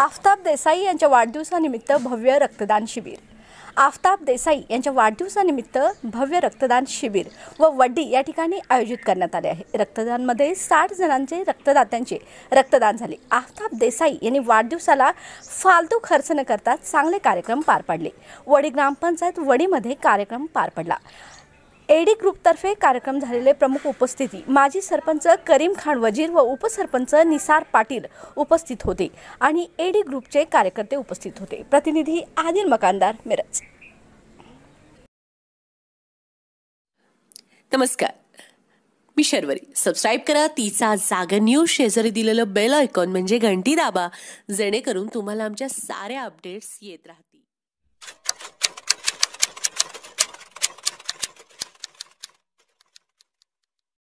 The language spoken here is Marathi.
आफताब देसाई यांच्या वाढदिवसानिमित्त भव्य रक्तदान शिबिर आफताब देसाई यांच्या वाढदिवसानिमित्त भव्य रक्तदान शिबिर व वड्डी या ठिकाणी आयोजित करण्यात आले आहे रक्तदानमध्ये साठ जणांचे रक्तदात्यांचे रक्तदान झाले आफताब देसाई यांनी वाढदिवसाला फालतू खर्च न करता चांगले कार्यक्रम पार पाडले वडी ग्रामपंचायत वडीमध्ये कार्यक्रम पार पडला एडी ग्रुपतर्फे कार्यक्रम झालेले प्रमुख उपस्थिती माजी सरपंच करीम खान वजीर व उपसरपंच निसार पाटील उपस्थित होते आणि एडी ग्रुपचे कार्यकर्ते उपस्थित होते प्रतिनिधी आदिल मकानदार मिरज नमस्कार मी शर्वरी सबस्क्राईब करा तिचा जागा न्यूज शेजारी दिलेलं बेल आयकॉन म्हणजे घंटी दाबा जेणेकरून तुम्हाला आमच्या साऱ्या अपडेट्स येत राहतात